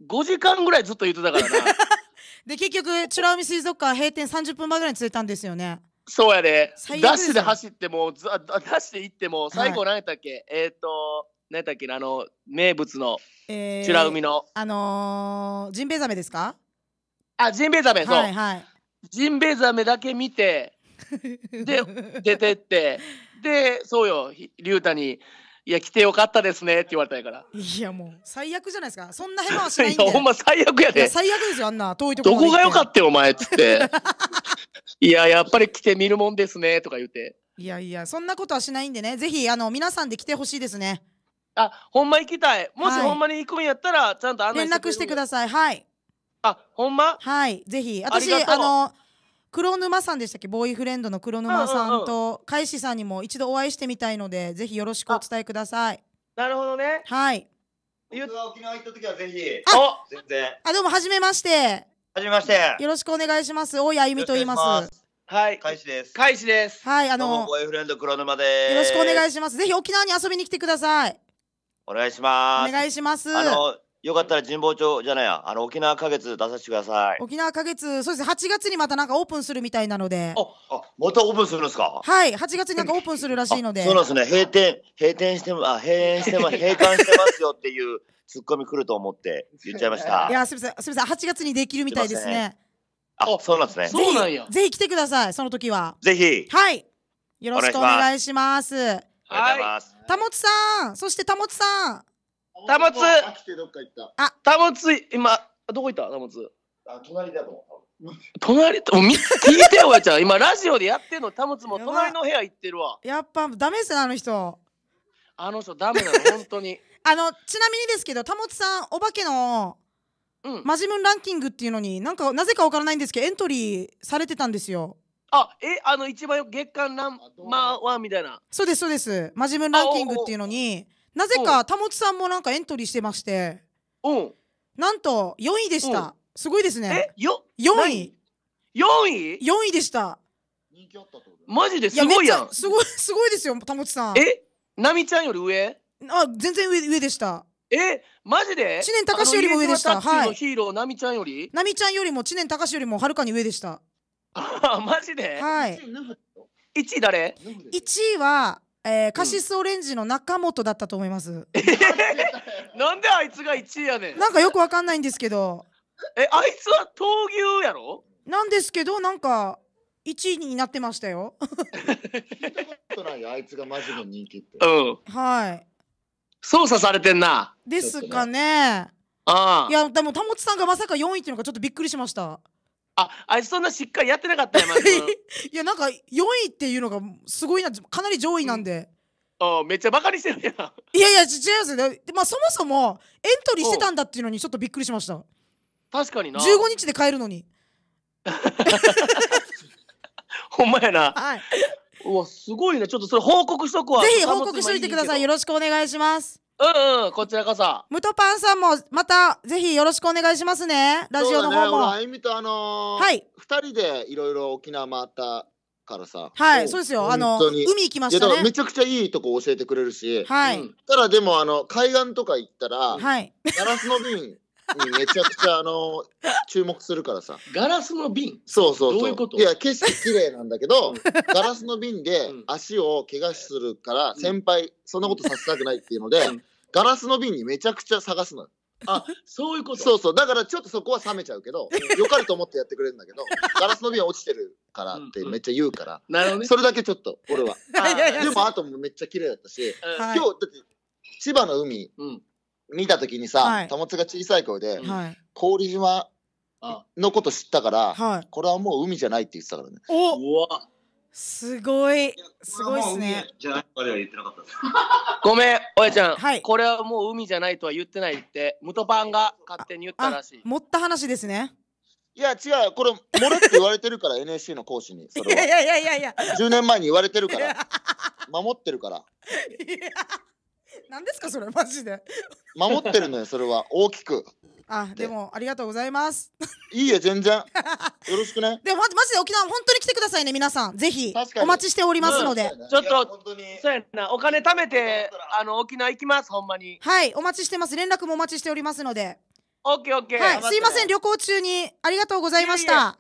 Speaker 2: 5時間ぐらいずっと言ってたからな
Speaker 1: [LAUGHS] で結局美ら海水族館閉店30分前ぐらいに着いたんですよね
Speaker 2: そうやでダッシュで走ってもダッシュで行っても最後何やったっけ、はい、えっ、ー、と何やったっけあの名物の
Speaker 1: 美ら海の、あのー、ジンベエザメですかあジンベエザメそう、はい
Speaker 2: はい、ジンベエザメだけ見てで [LAUGHS] 出てってでそうよ竜太にいや、来てよかったですねって言われたんやから。いや、も
Speaker 1: う、最悪じゃないですか。そんなヘマはしないんで。[LAUGHS] い
Speaker 2: や、ほんま最悪やで。や最悪で
Speaker 1: すよ、あんな遠いとこどこが良
Speaker 2: かったよ、お前っつって。[LAUGHS] いや、やっぱり来てみるもんですねとか言って。
Speaker 1: いやいや、そんなことはしないんでね、ぜひ、あの、皆さんで来てほしいですね。あ、ほんま行きたい。もしほん
Speaker 2: まに行くんやったら、ちゃんと案連内絡してくだ
Speaker 1: さい。はい。あ、ほんまはい、ぜひ。私、あの、黒沼さんでしたっけボーイフレンドの黒沼さんと海士さんにも一度お会いしてみたいのでぜひよろしくお伝えくださいなるほどねはい僕は沖縄行った時
Speaker 3: はぜひあ全然
Speaker 1: あどうもじめまして
Speaker 3: はじめまして
Speaker 1: よろしくお願いします大谷ゆみと言いますはい、開始です。開始です。はい、あの、
Speaker 3: ボーイフレンド黒沼です。よろしくお願いし
Speaker 1: ます。ぜひ沖縄に遊びに来てください。
Speaker 3: お願いします。お願
Speaker 1: いします。あの、
Speaker 3: よかったら神保町じゃないや、あの沖縄花月出させてください。沖
Speaker 1: 縄花月、そうですね、8月にまたなんかオープンするみたいなので。あ、
Speaker 3: あまたオープンするんですか。
Speaker 1: はい、8月になんかオープンするらしいので。[LAUGHS] そうなんで
Speaker 3: すね、閉店、閉店しても、あ、閉園しても、[LAUGHS] 閉館してますよっていう。突っ込み来ると思って言っちゃいました。いや、
Speaker 1: すみません、すみません、8月にできるみたいですね。
Speaker 3: あ、そうなんですね。そうなんや。
Speaker 1: ぜひ来てください、その時は。ぜひ。はい。よろしくお願いします。ありがとうござい。ま田本さん、そして田本さん。たもつあ、
Speaker 2: てどった。もつ、今、どこ行ったたもつ。あ、隣だと思う。隣と、み、聞いてよ、おやちゃん。今、ラジオでやっ
Speaker 1: てんの、たもつも隣の部屋行ってるわ。やっぱダメですねあの人あの人、ダメなの、[LAUGHS] 本当に。あのちなみにですけどたもつさんお化けのうん。マジムンランキングっていうのになんかなぜかわからないんですけどエントリーされてたんですよ
Speaker 2: あ、え、あの、一番よ月間ランバーワンみたい
Speaker 1: な。そうですそうですマジムンランキングっていうのになぜか田本さんもなんかエントリーしてましてうんなんと4位でしうんたすごいですねえよ4位4位4位でした人気あったってことマジですごいやんすごいすごいですよ田本さんえなみちゃんより上あ全然上上でしたえマジで知念隆よりも上でしたはいヒーローなみちゃんよりなみちゃんよりも知念隆よりもはるかに上でした [LAUGHS] あマジではい1位誰1位はえー、カシスオレンジの中本だったと思います、え
Speaker 2: ー、なんであいつが1位やねんなんかよく
Speaker 1: わかんないんですけど
Speaker 2: えあいつは闘牛やろ
Speaker 1: なんですけどなんか1位になってましたよあいつがマジ
Speaker 3: の人気って
Speaker 2: うんはい操作されてんな
Speaker 1: ですかねあ
Speaker 2: あいや
Speaker 1: でもたもつさんがまさか4位っていうのがちょっとびっくりしましたあ、あいつそんなしっかりやってなかったよ、ま [LAUGHS] いや、なんか4位っていうのがすごいな、かなり上位なんで。
Speaker 2: あ、うん、めっちゃバカにしてるやん。い
Speaker 1: やいや、違いますよ、ね。まあ、そもそもエントリーしてたんだっていうのにちょっとびっくりしました。
Speaker 2: 確かにな。15
Speaker 1: 日で帰るのに。[LAUGHS]
Speaker 2: ほんまやな。はい。うわ、すごいな。ちょっとそれ報告しとくわ。ぜひ報告しといてください。
Speaker 1: よろしくお願いします。うんうん、こちらこそ。ムトパンさんも、また、ぜひよろしくお願いしますね。ラジオの方も。ね、あゆみと、あのー、は
Speaker 3: い。二人で、いろいろ沖縄回ったからさ。はい、そうですよ。あの、海行きましたね。めちゃくちゃいいとこ教えてくれるし。はい。うん、ただ、でも、あの、海岸とか行ったら、はい。ガラスの瓶。めちゃくちゃあの注目するからさガラスの瓶そうそうそういういや景色綺麗なんだけどガラスの瓶で足を怪我するから先輩、そんなことさせたくないっていうので、ガラスの瓶にめちゃくちゃ探すのよ。あ、[LAUGHS] そういうことそうそう。だからちょっとそこは冷めちゃうけど、よかれと思ってやってくれるんだけど、[LAUGHS] ガラスの瓶落ちてるからってめっちゃ言うから、なるほどね。それだけちょっと、俺は。でもあともめっちゃ綺麗だったし、今日、だって千葉の海、見た時にさ、たもが小さい声で、氷島のこと知ったから、これはもう海じゃないって言ってたからね。
Speaker 1: おすごい、すごいですね。
Speaker 3: じゃあ、我々言ってなかったごめん、
Speaker 2: 親ちゃん、はい、これはもう海じゃないとは言ってないって、ムトパンが勝手に言ったらしい。持った話ですね。いや、違う、これ、も
Speaker 3: れって言われてるから、NSC の講師に。いやいやいやいやいや。10年前に言われてるから。守ってるから。いや、
Speaker 1: 何ですか、それ、マジで。
Speaker 3: 守ってるのよ、それは、大きく。
Speaker 1: あでもありがとうございます
Speaker 3: いいえ、全然よろしくね
Speaker 1: [LAUGHS] でもまマジで沖縄本当に来てくださいね皆さんぜひお待ちしておりますので、うん、ちょっと
Speaker 2: そうやなお金貯めてあの沖縄行きますほんまに
Speaker 1: はいお待ちしてます連絡もお待ちしておりますので
Speaker 2: オッケーオッケー、はい、すいません旅
Speaker 1: 行中にありがとうございました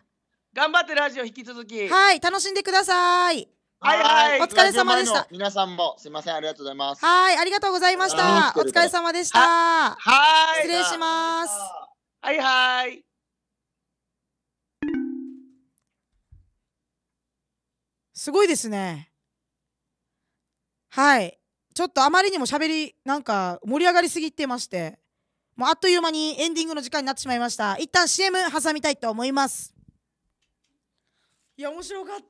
Speaker 3: 頑張ってラジオ引き続きは
Speaker 1: い楽しんでくださいはいはい。お疲れ様でした。
Speaker 3: 皆さんもすいません、ありがとうございます。
Speaker 1: はい、ありがとうございました。お疲れ様でした。ははい。失礼します。はいはい。すごいですね。はい。ちょっとあまりにも喋り、なんか盛り上がりすぎてまして、もうあっという間にエンディングの時間になってしまいました。一旦 CM 挟みたいと思います。いや、面白かっ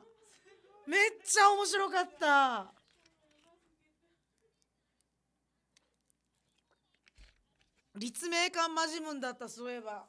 Speaker 1: た。めっちゃ面白かった立命館マジムンだったそういえば。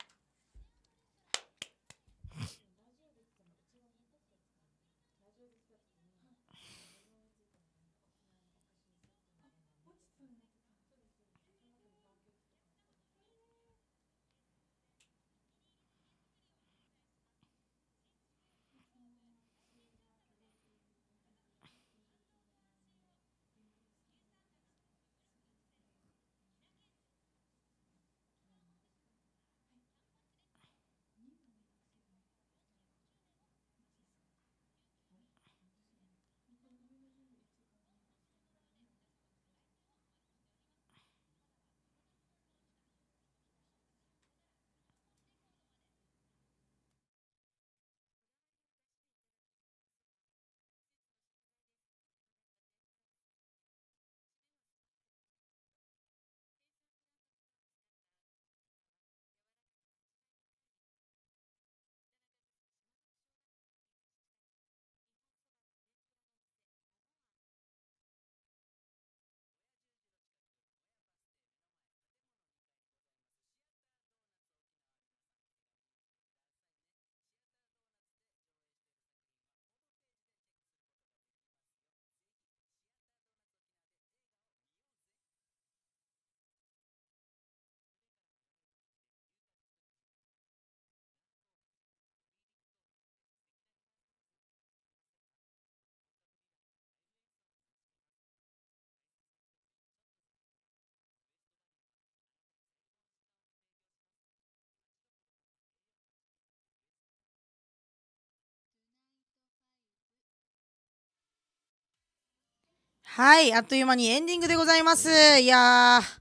Speaker 1: はい、あっという間にエンディングでございます。いやー、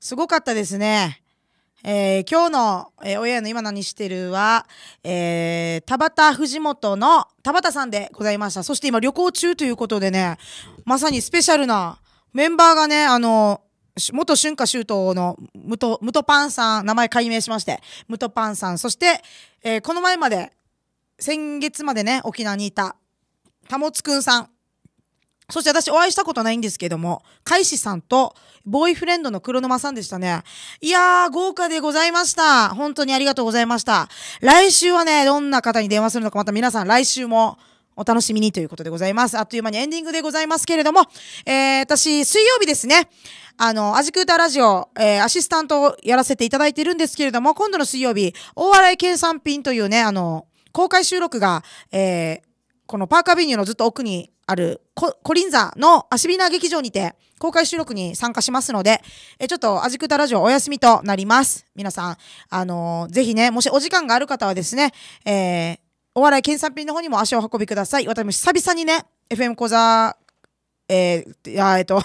Speaker 1: すごかったですね。えー、今日の、えー、親の今何してるは、えー、田畑藤本の田畑さんでございました。そして今旅行中ということでね、まさにスペシャルなメンバーがね、あの、元春夏秋冬のムト、ムトパンさん、名前改名しまして、ムトパンさん、そして、えー、この前まで、先月までね、沖縄にいた、たもつくんさん、そして私お会いしたことないんですけども、イシさんと、ボーイフレンドの黒沼さんでしたね。いやー、豪華でございました。本当にありがとうございました。来週はね、どんな方に電話するのか、また皆さん来週も、お楽しみにということでございます。あっという間にエンディングでございますけれども、えー、私、水曜日ですね、あの、アジクータラジオ、えー、アシスタントをやらせていただいているんですけれども、今度の水曜日、大洗県産品というね、あの、公開収録が、えー、このパーカービニューのずっと奥にあるコリンザのアシビナ劇場にて公開収録に参加しますので、えちょっとアジクタラジオお休みとなります。皆さん、あのー、ぜひね、もしお時間がある方はですね、えー、お笑い検査品の方にも足を運びください。私も久々にね、FM 講座、えー、いや、えっ、と、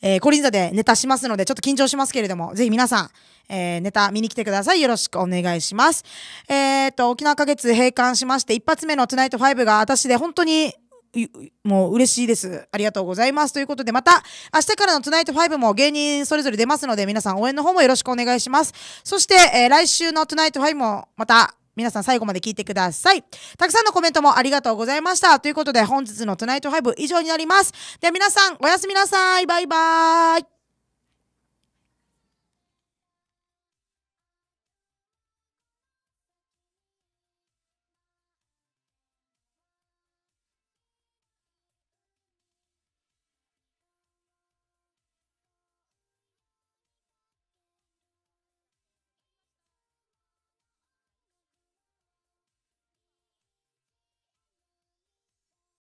Speaker 1: えー、コリンザでネタしますので、ちょっと緊張しますけれども、ぜひ皆さん、えー、ネタ見に来てください。よろしくお願いします。えー、っと、沖縄花月閉館しまして、一発目のトゥナイト5が私で本当にもう嬉しいです。ありがとうございます。ということで、また、明日からのトゥナイト5も芸人それぞれ出ますので、皆さん応援の方もよろしくお願いします。そして、えー、来週のトゥナイト5も、また、皆さん最後まで聞いてください。たくさんのコメントもありがとうございました。ということで、本日のトゥナイト5以上になります。では皆さん、おやすみなさい。バイバーイ。